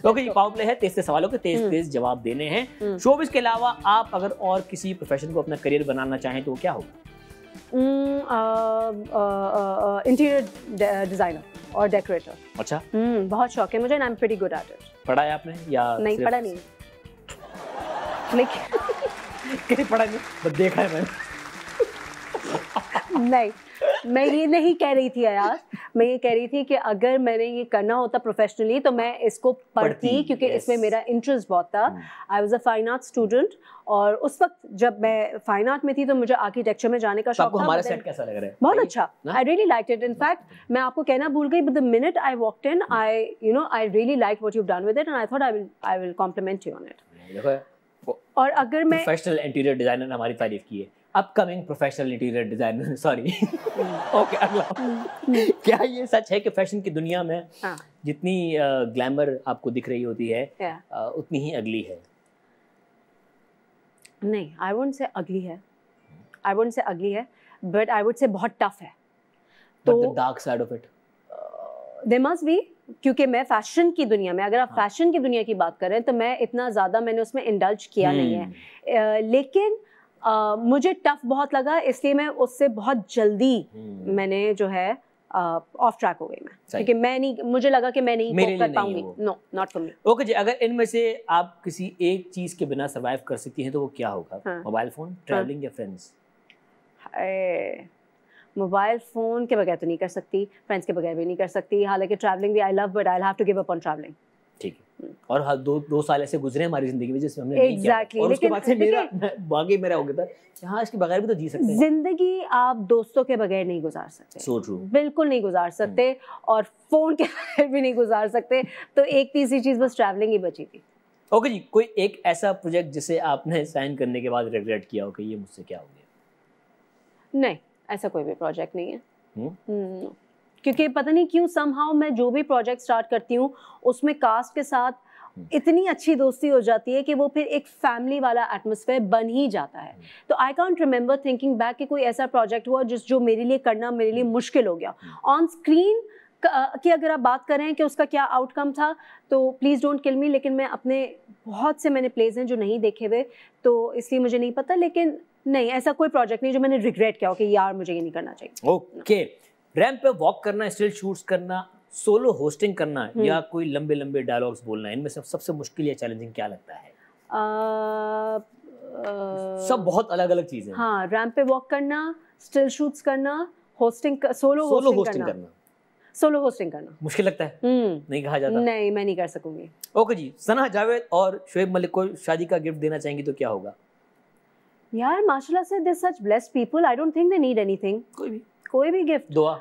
क्योंकि तो ये पावर प्ले है तेज तेज सवालों के तेज हम्म। तेज जवाब देने हैं हम्म। शोबिस के अलावा आप अगर और किसी प्रोफेशन को अपना करियर बनाना चाहें तो क्या होगा इंटीरियर हम्म, डिजाइनर और डेकोरेटर अच्छा हम्म बहुत शौक है मुझे I am pretty good at it पढ़ा है आपने या नहीं पढ़ा नहीं लेकिन कहीं पढ़ा नहीं बस देखा है मैंने नहीं मैं ये नहीं कह रही थी यार मैं ये कह रही थी कि अगर मैंने ये करना होता प्रोफेशनली तो मैं इसको पढ़ती क्योंकि yes. इसमें मेरा इंटरेस्ट बहुत था I was a fine art student और उस वक्त जब मैं फाइन आर्ट में थी तो मुझे आर्किटेक्चर में जाने का तो शौक था हमारा सेट कैसा लग रहा है बहुत अच्छा I really like it in fact मैं आपको कहना भूल गई but the minute I walk in I you know I really like what you done with it and I thought I will I will compliment you on it और अगर मैं professional interior designer ने हमारी तारीफ की है upcoming professional interior designer sorry okay अगला hmm. Hmm. क्या ये सच है कि फैशन की दुनिया में हाँ. जितनी ग्लैमर uh, आपको दिख रही होती है yeah. uh, उतनी ही अगली है नहीं आई वुड से अगली है आई वुड से अगली है बट आई वुड से बहुत टफ है तो dark side of it they must be क्योंकि मैं फैशन की दुनिया में अगर आप फैशन हाँ। की दुनिया की बात करें तो मैं इतना ज़्यादा मैंने उसमें इंडल्ज किया hmm. नहीं है uh, लेकिन मुझे टफ बहुत लगा इसलिए मैं उससे बहुत जल्दी हम्म। मैंने जो है ऑफ ट्रैक हो गई मैं क्योंकि मैं नहीं मुझे लगा कि मैं नहीं कर पाऊंगी no not for me okay जी अगर इनमें से आप किसी एक चीज के बिना सरवाइव कर सकती हैं तो वो क्या होगा मोबाइल फोन ट्रैवलिंग या फ्रेंड्स मोबाइल फ़ोन के बगैर तो नहीं कर सकती फ्रेंड्स के बगैर भी नहीं कर सकती हालांकि ट्रैवलिंग भी I love but I have to give up on travelling ठीक है और हाँ दो दो साल ऐसे गुजरे हमारी जिंदगी में जिसमें हमने exactly. और उसके बाद से मेरा बाकी मेरा हो गया था हाँ इसके बगैर भी तो जी सकते हैं जिंदगी आप दोस्तों के बगैर नहीं गुजार सकते सो so ट्रू बिल्कुल नहीं गुजार सकते hmm. और फोन के बगैर भी नहीं गुजार सकते तो एक तीसरी चीज़ बस ट्रैवलिंग ही बची थी ओके okay, जी कोई एक ऐसा प्रोजेक्ट जिसे आपने साइन करने के बाद रिग्रेट किया हो कि ये मुझसे क्या हो गया नहीं ऐसा कोई भी प्रोजेक्ट नहीं है hmm? Hmm, क्योंकि पता नहीं क्यों समहाउ मैं जो भी प्रोजेक्ट स्टार्ट करती हूँ उसमें कास्ट के साथ हम्म। इतनी अच्छी दोस्ती हो जाती है कि वो फिर एक फैमिली वाला एटमोसफेयर बन ही जाता है हम्म। तो I can't remember thinking back कि कोई ऐसा प्रोजेक्ट हुआ जिस जो मेरे लिए करना मेरे लिए हम्म। मुश्किल हो गया ऑन स्क्रीन की अगर आप बात करें कि उसका क्या आउटकम था तो प्लीज़ डोंट किल मी लेकिन मैं अपने बहुत से मैंने प्लेज हैं जो नहीं देखे हुए तो इसलिए मुझे नहीं पता लेकिन नहीं ऐसा कोई प्रोजेक्ट नहीं जो मैंने रिग्रेट किया हो कि यार मुझे ये नहीं करना चाहिए ओके okay. रैम्प पे वॉक करना स्टिल शूट्स करना सोलो होस्टिंग करना हम्म। या कोई लंबे लंबे डायलॉग्स बोलना इनमें से सबसे मुश्किल या चैलेंजिंग क्या लगता है आ, आ, सब बहुत अलग अलग चीजें हाँ रैम्प पे वॉक करना स्टिल शूट्स करना होस्टिंग सोलो सोलो होस्टिंग करना सोलो होस्टिंग करना मुश्किल लगता है हम्म। नहीं कहा जाता नहीं मैं नहीं कर सकूंगी ओके जी सना जावेद और शुएब मलिक को शादी का गिफ्ट देना चाहेंगी तो क्या होगा यार माशाल्लाह से they such blessed people I don't think they need anything कोई भी कोई भी गिफ्ट दुआ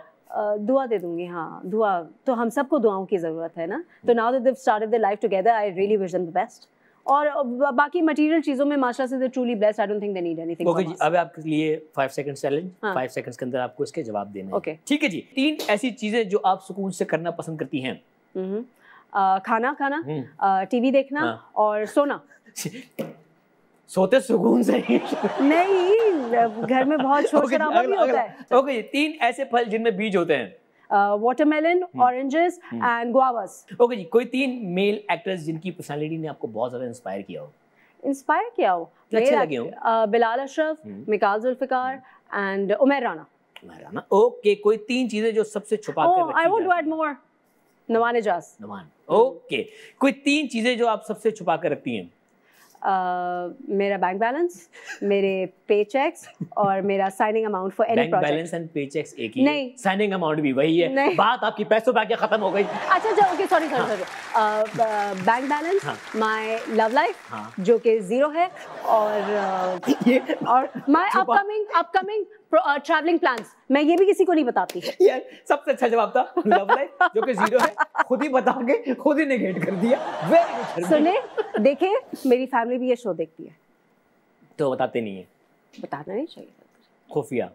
दुआ दे दूंगी हाँ दुआ तो हम सबको दुआओं की ज़रूरत है ना तो now that they started the life together I really wish them the best और बाकी मटेरियल चीजों में माशा से truly blessed I don't think they need anything okay जी अब आपके लिए 5 सेकंड चैलेंज 5 सेकंड्स के अंदर आपको इसके जवाब देने ओके okay. ठीक है जी तीन ऐसी चीजें जो आप सुकून से करना पसंद करती हैं आ, हम्म, खाना खाना टीवी हम्म। देखना हाँ। और सोना सोते सुकून से नहीं घर में बहुत शोर शराबा भी होता है ओके तीन ऐसे फल जिनमें बीज होते हैं watermelon oranges and guavas okay जी कोई तीन मेल एक्टर्स जिनकी पर्सनालिटी ने आपको बहुत ज्यादा इंस्पायर किया हो इंस्पायर किया हो तो अच्छे लगे हो बिलाल अशरफ हम्म। मिकाल जुल्फिकार एंड हम्म। उमेर राणा उमेर राणा ओके कोई तीन चीजें जो सबसे छुपा कर oh, रखी I want to add more Noman Ijaz Noman okay कोई तीन चीजें जो आप सबसे छुपा कर रखती हैं मेरा बैंक बैलेंस मेरे पे चेक्स और मेरा signing amount for any project balance and pay cheques एक ही नहीं साइनिंग अमाउंट भी वही है नहीं बात आपकी पैसों पे आके खत्म हो गई अच्छा जो okay sorry sorry sorry bank balance my love life जो कि जीरो है और uh, और my upcoming upcoming travelling plan uh, मैं ये भी किसी को नहीं बताती यार सबसे अच्छा जवाब था लव लाइफ जो कि जीरो है खुद ही बता के खुद ही नेगेट कर दिया सुने देखे मेरी फैमिली भी ये शो देखती है तो बताते नहीं है बताना नहीं चाहिए खुफिया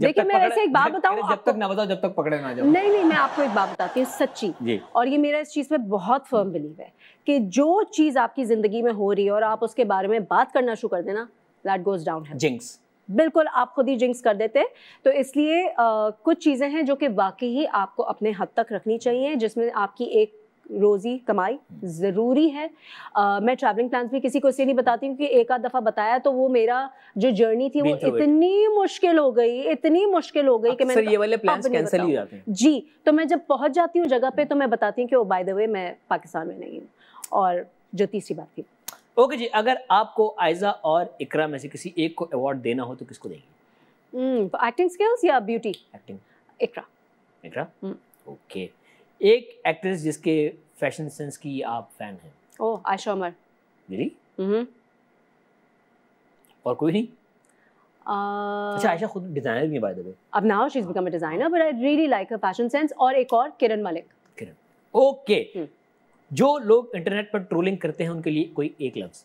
देखिए मैं वैसे एक बात बताऊं जब तक ना बताओ जब तक पकड़े ना जाओ नहीं नहीं मैं आपको एक बात बताती हूँ सच्ची और ये मेरा इस चीज़ में बहुत फर्म बिलीव है कि जो चीज़ आपकी ज़िंदगी में हो रही है और आप उसके बारे में बात करना शुरू कर देना दैट गोज डाउन जिंक्स बिल्कुल आप खुद ही जिंक्स कर देते तो इसलिए आ, कुछ चीज़ें हैं जो कि वाकई ही आपको अपने हद तक रखनी चाहिए जिसमें आपकी एक रोज़ी कमाई ज़रूरी है आ, मैं ट्रैवलिंग प्लान भी किसी को इसलिए नहीं बताती हूँ कि एक आध दफ़ा बताया तो वो मेरा जो जर्नी थी वो इतनी मुश्किल हो गई इतनी मुश्किल हो गई कि मैं ये वाले प्लान्स कैंसिल हो जाते हैं जी तो मैं जब पहुँच जाती हूँ जगह पे तो मैं बताती हूँ कि वो बाय द वे मैं पाकिस्तान में नहीं हूँ और जो तीसरी बात थी ओके जी अगर आपको आयजा और इकरा में से किसी एक को अवार्ड देना हो तो किसको देंगे एक्टिंग hmm, स्किल्स या beauty acting Iqra Iqra hmm. Okay एक एक्ट्रेस जिसके फैशन सेंस की आप फैन हैं ओह आयशा अमर really? हम्म hmm और कोई नहीं uh, अच्छा आयशा खुद डिजाइनर भी है बाय द वे अब now she is become a designer but I really like her fashion sense और एक और Kiran Malik Kiran okay okay. hmm. जो लोग इंटरनेट पर ट्रोलिंग करते हैं उनके लिए कोई एक लफ्ज़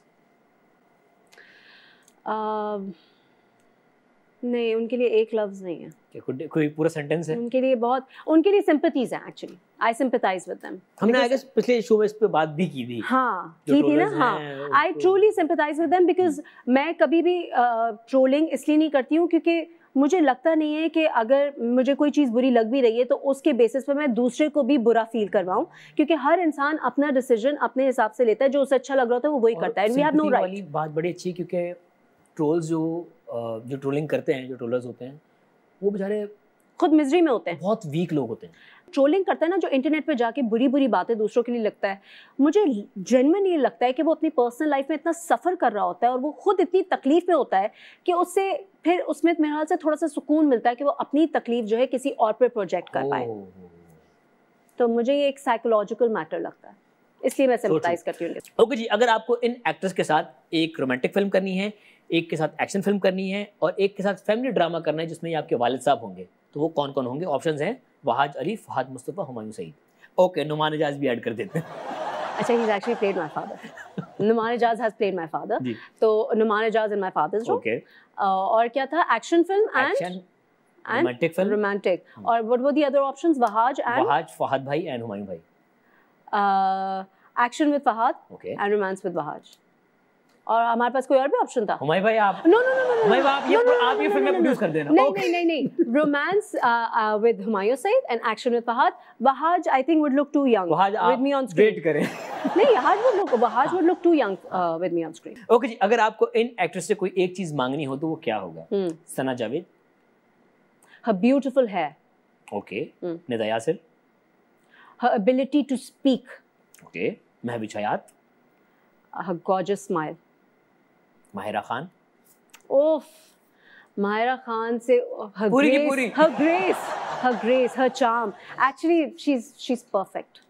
नहीं उनके लिए एक लफ्ज नहीं है कोई कोई पूरा सेंटेंस है उनके लिए बहुत उनके लिए सिंपथीज है actually I sympathise with them हमने आई गेस पिछले शो में इस पे बात भी की थी हां की थी ना हां I truly sympathise with them because मैं कभी भी ट्रोलिंग uh, इसलिए नहीं करती हूं क्योंकि मुझे लगता नहीं है कि अगर मुझे कोई चीज़ बुरी लग भी रही है तो उसके बेसिस पर मैं दूसरे को भी बुरा फील करवाऊँ क्योंकि हर इंसान अपना डिसीजन अपने हिसाब से लेता है जो उसे अच्छा लग रहा होता है वो वही करता है वी हैव नो राइट बात बड़ी अच्छी क्योंकि ट्रोल्स जो जो ट्रोलिंग करते हैं जो ट्रोलर्स होते हैं वो बेचारे खुद मिजरी में होते हैं बहुत वीक लोग होते हैं ट्रोलिंग करता है ना जो इंटरनेट पर जाके बुरी बुरी बातें दूसरों के लिए लगता है मुझे जेनवन ये लगता है कि वो अपनी पर्सनल लाइफ में इतना सफ़र कर रहा होता है और वो खुद इतनी तकलीफ में होता है कि उससे फिर उसमें मेरे ख्याल से थोड़ा सा सुकून मिलता है कि वो अपनी तकलीफ जो है किसी और पे प्रोजेक्ट कर पाए तो मुझे ये एक साइकोलॉजिकल मैटर लगता है इसलिए मैं सिंपलाइज करती हूँ ओके जी अगर आपको इन एक्ट्रेस के साथ एक रोमांटिक फिल्म करनी है एक के साथ एक्शन फिल्म करनी है और एक के साथ फैमिली ड्रामा करना है जिसमें आपके वालिद साहब होंगे तो वो कौन कौन होंगे ऑप्शन हैं वहाज अली फहाद मुस्तफ़ा हमायूं सईद ओके नुमान एजाज भी ऐड कर देते हैं अच्छा he is actually played my father Noman Ejaz has played my father तो Noman Ejaz in my father's okay और क्या था action film and romantic film romantic और what were the other options Wahaj and Wahaj Fahad भाई एंड हुमायूं भाई action with Fahad okay and romance with Wahaj और हमारे पास कोई और भी ऑप्शन था भाई आप नो नो नो नो आप ये आप ये प्रोड्यूस कर देना नहीं नहीं नहीं uh, uh, नहीं romance with Humayun Saeed and action with Fahad Wahaj I think would look too young with me on screen wait करें नहीं Wahaj would look Wahaj would look too young with me on screen okay जी अगर आपको इन एक्ट्रेस से कोई एक चीज मांगनी हो तो वो क्या होगा हम्म। सना Javed her beautiful hair. Okay. Mm. Her ability to speak. Okay. Mehbi Chayat. Her gorgeous smile. Mahira Khan ओफ माहिरा खान से her पूरी grace, की पूरी her grace her grace her charm actually she's she's perfect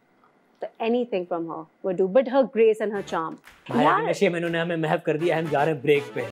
so anything from her would do but her grace and her charm यार नशे में इन्होंने हमें महव कर दिया हम जा रहे हैं ब्रेक पे